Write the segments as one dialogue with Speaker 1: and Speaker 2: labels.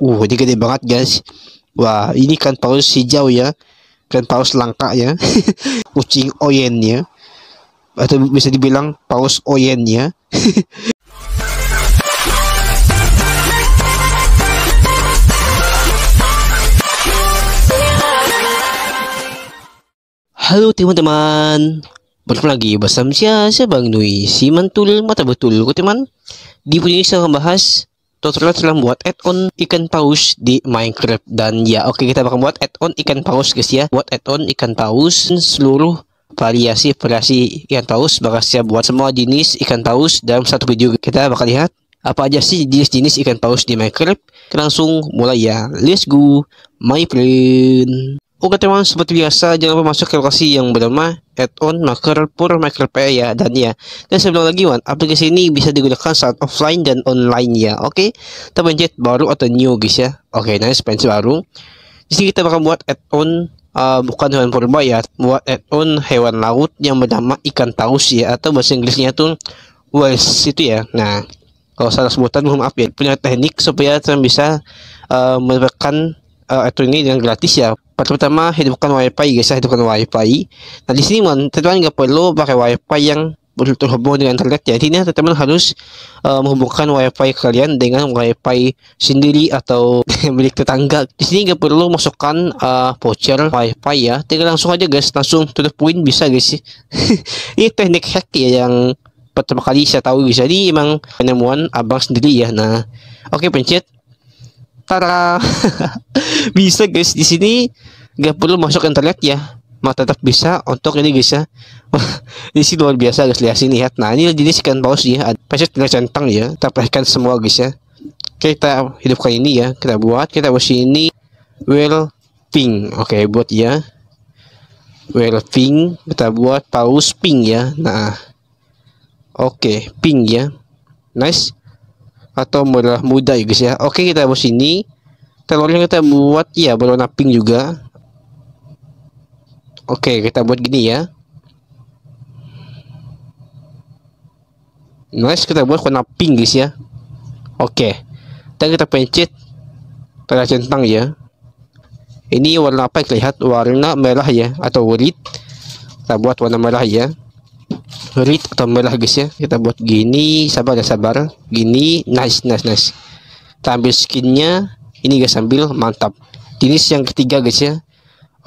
Speaker 1: Uh, ini gede banget guys. Wah, ini kan paus hijau ya. Kan paus langka ya. Kucing oyen ya. Atau bisa dibilang paus oyen ya. Halo teman-teman. Bertemu lagi bersama saya, saya Bang Nui, si mantul mata betul. teman, di video ini saya akan bahas tutorial telah membuat add-on ikan paus di Minecraft dan ya oke okay, kita bakal buat add-on ikan paus guys ya buat add-on ikan paus seluruh variasi variasi ikan paus bakal siap buat semua jenis ikan paus dalam satu video kita bakal lihat apa aja sih jenis-jenis ikan paus di Minecraft langsung mulai ya let's go my friend Oke oh, teman, seperti biasa jangan lupa masuk ke lokasi yang bernama add-on Maker Pur Pay ya dan ya. Dan sebelum lagi Wan, aplikasi ini bisa digunakan saat offline dan online ya. Oke, kita pencet baru atau new guys ya. Oke, nice pencet baru. Di sini kita bakal buat add-on uh, bukan hewan purba ya, buat add-on hewan laut yang bernama ikan paus ya atau bahasa Inggrisnya tuh whales itu ya. Nah, kalau salah sebutan mohon maaf ya. Punya teknik supaya teman bisa uh, menerbakan uh, add-on ini dengan gratis ya Pertama hidupkan wifi guys ya, hidupkan wifi. Nah di sini teman-teman nggak perlu pakai wifi yang terhubung dengan internet ya ini teman-teman harus uh, menghubungkan wifi kalian dengan wifi sendiri atau milik tetangga di sini nggak perlu masukkan uh, voucher wifi ya tinggal langsung aja guys langsung to the point bisa guys ini teknik hack ya yang pertama kali saya tahu bisa ini emang penemuan abang sendiri ya nah oke okay, pencet Tara. bisa guys di sini nggak perlu masuk internet ya. Mau tetap bisa untuk ini guys ya. ini sih luar biasa guys lihat sini ya Nah ini jenis ikan paus ya. pasti centang ya. Kita semua guys ya. Kita hidupkan ini ya. Kita buat kita buat sini well pink. Oke okay, buat ya. well pink kita buat paus pink ya. Nah. Oke, okay, pink ya. Nice atau merah muda ya guys ya oke kita bos ini telurnya kita buat ya berwarna pink juga oke kita buat gini ya nice kita buat warna pink guys ya oke dan kita pencet tanda centang ya ini warna apa kita lihat warna merah ya atau red kita buat warna merah ya read atau merah guys ya kita buat gini sabar ya sabar gini nice nice nice kita ambil skinnya ini guys ambil mantap jenis yang ketiga guys ya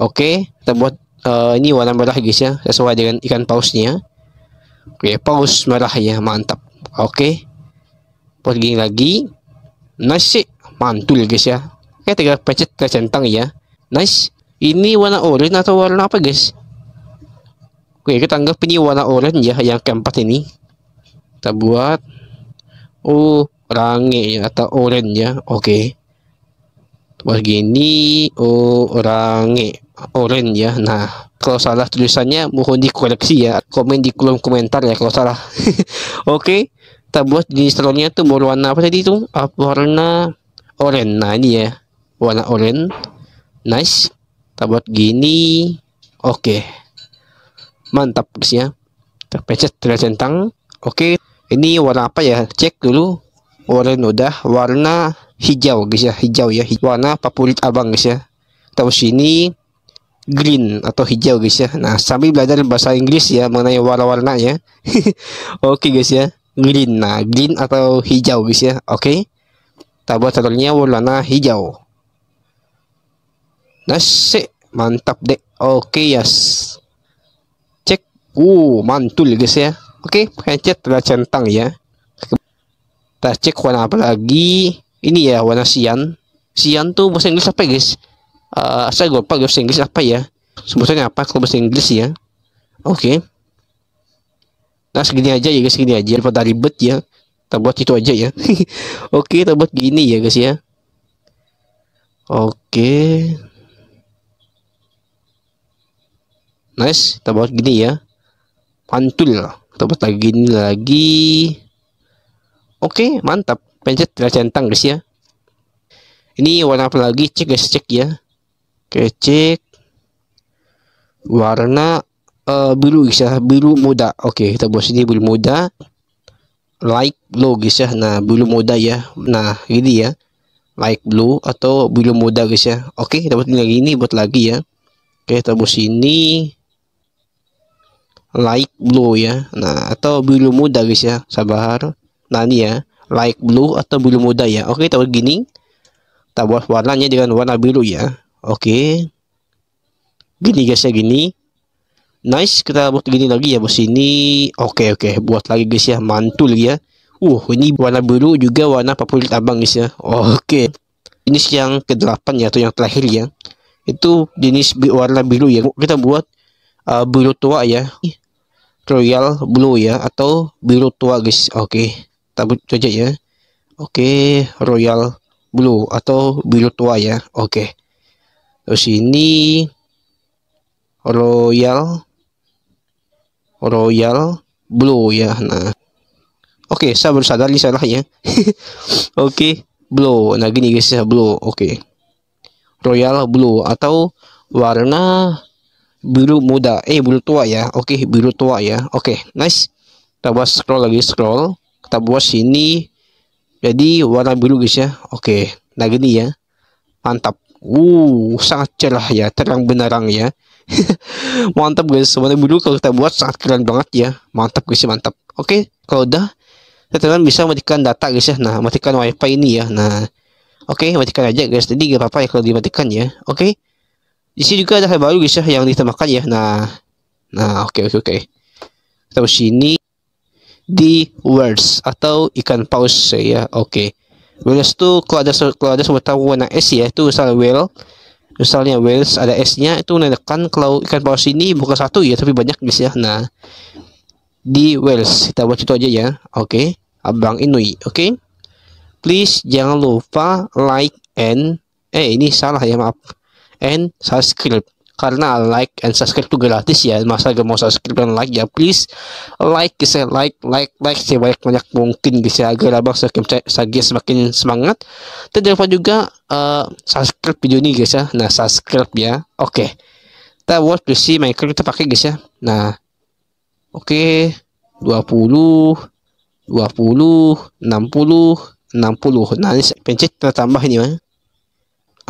Speaker 1: oke okay, kita buat uh, ini warna merah guys ya sesuai dengan ikan pausnya oke okay, paus merah ya mantap oke okay. buat gini lagi nice mantul guys ya oke okay, tinggal pencet ke centang ya nice ini warna orange atau warna apa guys Oke, kita anggap ini warna orange ya yang keempat ini. Kita buat orange ya, atau orange ya. Oke. oh, orange, orange ya. Nah, kalau salah tulisannya mohon dikoreksi ya. Komen di kolom komentar ya kalau salah. Oke. Kita buat di setelahnya tuh berwarna apa tadi Apa ah, Warna orange. Nah, ini ya. Warna orange. Nice. Kita buat gini. Oke mantap bisnya terpecet centang oke ini warna apa ya cek dulu warna udah warna hijau guys ya hijau ya warna favorit abang guys ya terus sini green atau hijau guys ya nah sambil belajar bahasa Inggris ya mengenai warna warna ya oke guys ya green nah green atau hijau guys ya oke tabah telurnya warna hijau nasi mantap deh oke yes Uh, mantul ya guys ya. Oke, okay, headset sudah centang ya. Kita cek warna apa lagi. Ini ya warna sian. Sian tuh bahasa Inggris apa ya guys? Uh, saya lupa bahasa Inggris apa ya. Sebutannya apa kalau bahasa Inggris ya. Oke. Okay. Nah segini aja ya guys, segini aja. Daripada ribet ya. Kita buat itu aja ya. Oke, okay, kita buat gini ya guys ya. Oke. Nice, kita buat gini ya mantul tempat lagi ini lagi oke mantap pencet centang guys ya ini warna apa lagi cek guys cek ya oke cek warna uh, biru guys ya biru muda oke kita buat sini biru muda light blue guys ya nah biru muda ya nah ini ya light blue atau biru muda guys ya oke kita buat ini lagi ini buat lagi ya oke kita buat sini light blue ya. Nah, atau biru muda guys ya, sabar Nah, ini ya, light blue atau biru muda ya. Oke, kita gini, kita buat warnanya dengan warna biru ya. Oke. Gini guys ya, gini. Nice, kita buat gini lagi ya bos ini. Oke, oke, buat lagi guys ya, mantul ya. Uh, ini warna biru juga warna favorit abang guys ya. Oke. Jenis yang ke-8 ya atau yang terakhir ya itu jenis warna biru ya kita buat uh, biru tua ya royal blue ya atau biru tua guys oke okay. tabut saja ya oke okay, royal blue atau biru tua ya oke okay. terus ini royal royal blue ya nah oke okay, saya bersadar sadar ini salah oke okay, blue nah gini guys ya blue oke okay. royal blue atau warna biru muda eh biru tua ya oke okay, biru tua ya oke okay, nice kita buat scroll lagi scroll kita buat sini jadi warna biru guys ya oke okay, nah gini ya mantap uh sangat cerah ya terang benerang ya mantap guys warna biru kalau kita buat sangat keren banget ya mantap guys ya, mantap oke okay, kalau udah teman-teman bisa matikan data guys ya nah matikan wifi ini ya nah oke okay, matikan aja guys jadi gak apa-apa ya kalau dimatikan ya oke okay? Di sini juga ada hal baru guys ya yang ditambahkan ya. Nah, nah oke okay, oke okay, oke. Okay. Terus sini di words atau ikan paus ya. Oke. Okay. Whales itu kalau ada kalau ada tahu warna S ya itu misalnya whale. Misalnya whales ada S-nya itu menandakan kalau ikan paus ini bukan satu ya tapi banyak guys ya. Nah, di whales Kita buat itu aja ya. Oke, okay. Abang Inui. Oke. Okay. Please jangan lupa like and eh ini salah ya maaf and subscribe karena like and subscribe itu gratis ya masa gak mau subscribe dan like ya please like guys like like like sebanyak banyak mungkin guys ya agar abang semakin saya semakin semangat dan jangan lupa juga uh, subscribe video ini guys ya nah subscribe ya oke okay. kita watch to see kita pakai guys ya nah oke okay. 20 20 60 60 nah ini pencet kita tambah ini mah ya.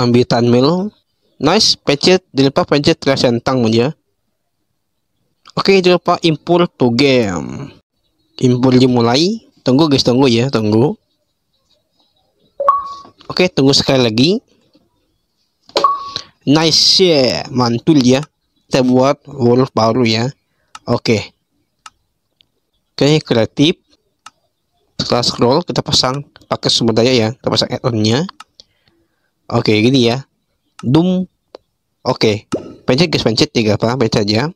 Speaker 1: ambil tanmelo Nice, pencet, jangan lupa pencet telah centang aja. Oke, jangan lupa impul to game. Impul dimulai. Tunggu guys, tunggu ya, tunggu. Oke, tunggu sekali lagi. Nice, yeah. mantul ya. Kita buat wolf baru ya. Oke. Oke, kreatif. Setelah scroll, kita pasang pakai sumber daya ya. Kita pasang add-on-nya. Oke, gini ya dum oke okay. pencet guys pencet tiga apa pencet aja oke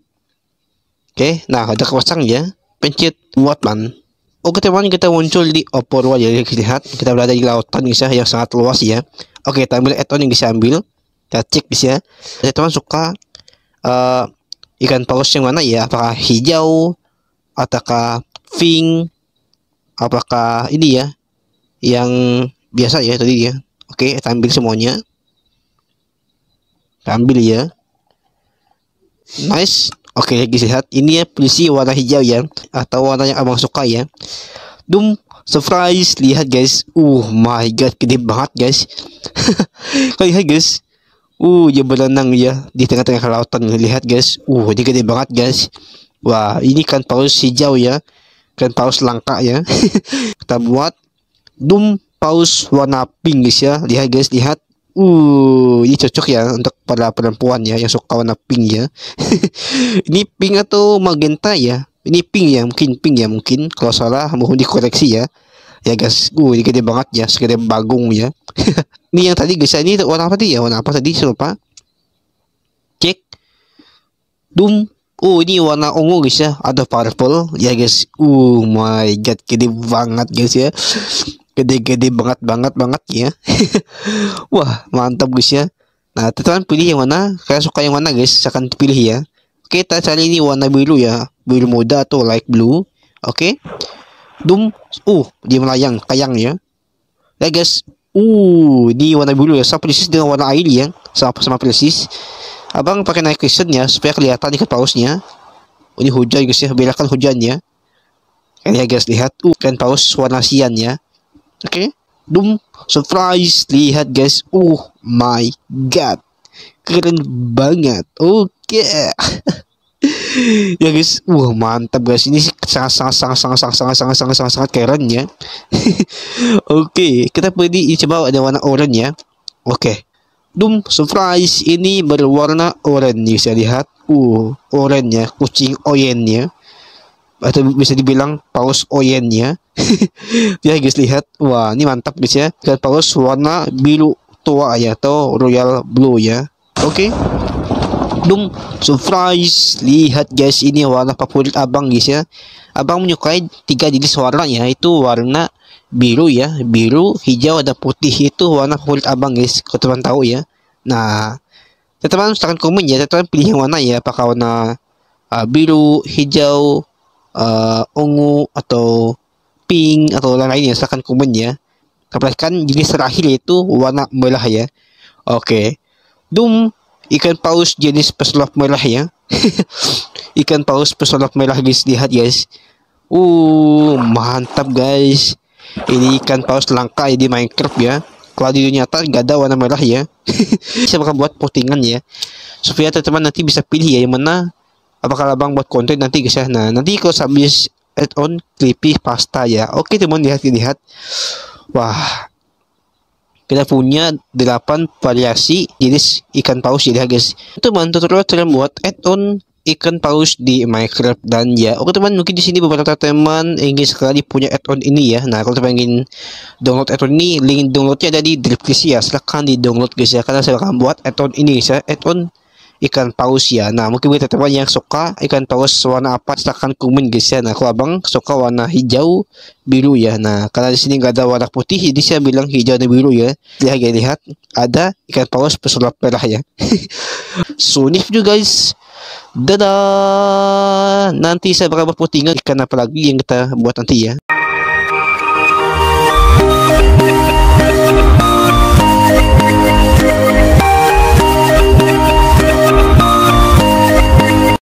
Speaker 1: okay. nah ada kosong ya pencet Watman Oke oh, teman kita muncul di opor ya, kita lihat kita berada di lautan guys ya yang sangat luas ya Oke kita ambil eton yang bisa ambil kita cek guys ya jadi teman suka uh, ikan paus yang mana ya apakah hijau ataukah pink apakah ini ya yang biasa ya tadi ya Oke kita ambil semuanya kita ambil ya nice oke okay, lagi lihat ini ya polisi warna hijau ya atau warna yang abang suka ya dum surprise lihat guys uh my god gede banget guys lihat guys Uh, dia berenang ya di tengah-tengah lautan. Lihat guys. Uh, dia gede banget guys. Wah, ini kan paus hijau ya. Kan paus langka ya. Kita buat dum paus warna pink guys ya. Lihat guys, lihat. Uh, ini cocok ya untuk para perempuan ya yang suka warna pink ya. ini pink atau magenta ya? Ini pink ya, mungkin pink ya mungkin. Kalau salah mohon dikoreksi ya. Ya guys, uh ini gede banget ya, segede bagung ya. ini yang tadi guys, ini warna apa tadi ya? Warna apa tadi? Lupa. Cek. Dum. Oh ini warna ungu guys ya, ada purple ya guys. Oh uh, my god, gede banget guys ya gede-gede banget banget banget ya wah mantap guys ya nah teman pilih yang mana kalian suka yang mana guys akan pilih ya oke kita cari ini warna biru ya biru muda atau light blue oke dum uh dia melayang kayang ya ya guys uh ini warna biru ya sama persis dengan warna air ya sama sama persis abang pakai naik Christian ya supaya kelihatan ikat pausnya ini hujan guys ya belakang hujannya ya guys lihat uh kan paus warna sian ya Oke, okay? Doom surprise lihat guys. Oh my god. Keren banget. Oke. Okay. ya guys, wah mantap guys. Ini sangat sangat sangat sangat sangat sangat sangat sangat sangat, sangat keren ya. Oke, okay. kita pilih coba ada warna oranye ya. Oke. Okay. Doom surprise ini berwarna oranye bisa ya. lihat. Uh, oranye kucing oyen ya. Atau bisa dibilang paus oyen ya. ya guys lihat wah ini mantap guys ya dan Paulus warna biru tua ya atau royal blue ya oke okay. dum surprise lihat guys ini warna favorit abang guys ya abang menyukai tiga jenis warna ya itu warna biru ya biru hijau ada putih itu warna favorit abang guys kalau teman tahu ya nah teman-teman silahkan komen ya teman-teman pilih yang warna ya apakah warna uh, biru hijau uh, ungu atau pink atau lain-lain ya silahkan komen ya kan jenis terakhir yaitu warna merah ya. Oke. doom ikan paus jenis pesulap merah ya. ikan paus pesulap merah guys lihat guys. Uh mantap guys. Ini ikan paus langka ya di Minecraft ya. Kalau di dunia nyata gak ada warna merah ya. Saya bakal buat postingan ya. Supaya teman-teman nanti bisa pilih ya yang mana apakah abang buat konten nanti guys ya. Nah nanti kalau habis add-on creepy pasta ya. Oke teman lihat lihat. Wah. Kita punya 8 variasi jenis ikan paus ya, guys. Teman tutorial terbuat add-on ikan paus di Minecraft dan ya oke teman mungkin di sini beberapa teman ingin sekali punya add-on ini ya nah kalau teman ingin download add-on ini link downloadnya ada di deskripsi ya silahkan di download guys ya karena saya akan buat add-on ini saya add-on ikan paus ya. Nah, mungkin kita teman yang suka ikan paus warna apa silahkan komen guys ya. Nah, kalau abang suka warna hijau biru ya. Nah, karena di sini nggak ada warna putih, jadi saya bilang hijau dan biru ya. Lihat ya, lihat ada ikan paus pesulap merah ya. Sunif juga guys. Dadah. Nanti saya bakal postingan ikan apa lagi yang kita buat nanti ya.